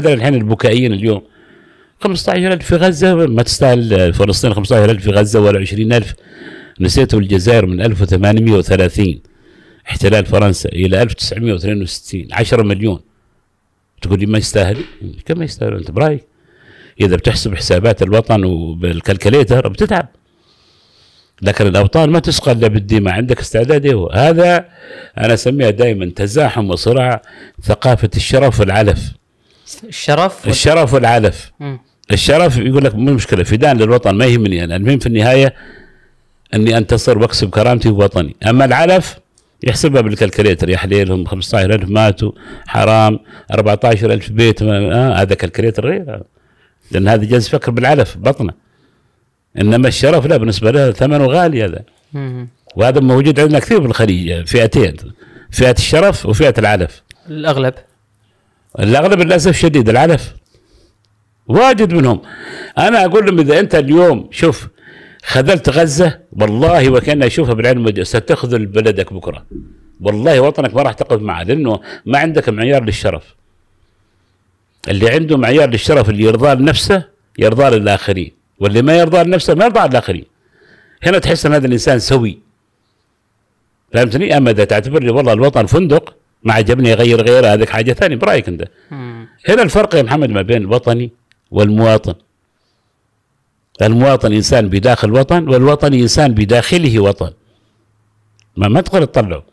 بدل الحين البكائيين اليوم 15000 في غزة ما تستاهل فلسطين 15000 في غزة ولا 20000 نسيتوا الجزائر من 1830 احتلال فرنسا إلى 1962 10 مليون تقول لي ما يستاهل كم يستاهل أنت برأيك إذا بتحسب حسابات الوطن وبالكالكليتر بتتعب لكن الأوطان ما تسقى إلا بالدماء عندك استعداد إيه هذا أنا أسميها دائما تزاحم وصراع ثقافة الشرف والعلف الشرف الشرف والعلف مم. الشرف يقول لك مو مشكله دان للوطن ما يهمني انا المهم في النهايه اني انتصر واكسب كرامتي ووطني اما العلف يحسبها بالكالكليتر يا حليلهم 15000 ماتوا حرام 14000 بيت آه هذا كالكليتر غير لان هذا جالس يفكر بالعلف بطنه انما الشرف لا بالنسبه له ثمنه غالي هذا وهذا موجود عندنا كثير في الخليج فئتين فئه الشرف وفئه العلف الاغلب الاغلب للاسف شديد العلف واجد منهم انا اقول لهم اذا انت اليوم شوف خذلت غزه والله وكان اشوفها بالعلم ستخذل بلدك بكره والله وطنك ما راح تقف معه لانه ما عندك معيار للشرف اللي عنده معيار للشرف اللي يرضى لنفسه يرضى للاخرين واللي ما يرضى لنفسه ما يرضى للاخرين هنا تحس ان هذا الانسان سوي فهمتني اما اذا تعتبر لي والله الوطن فندق ما عجبني اغير غيره هذيك حاجه ثانيه برايك انت هنا الفرق يا محمد ما بين الوطني والمواطن المواطن انسان بداخل وطن والوطني انسان بداخله وطن ما ما تقدر تطلعه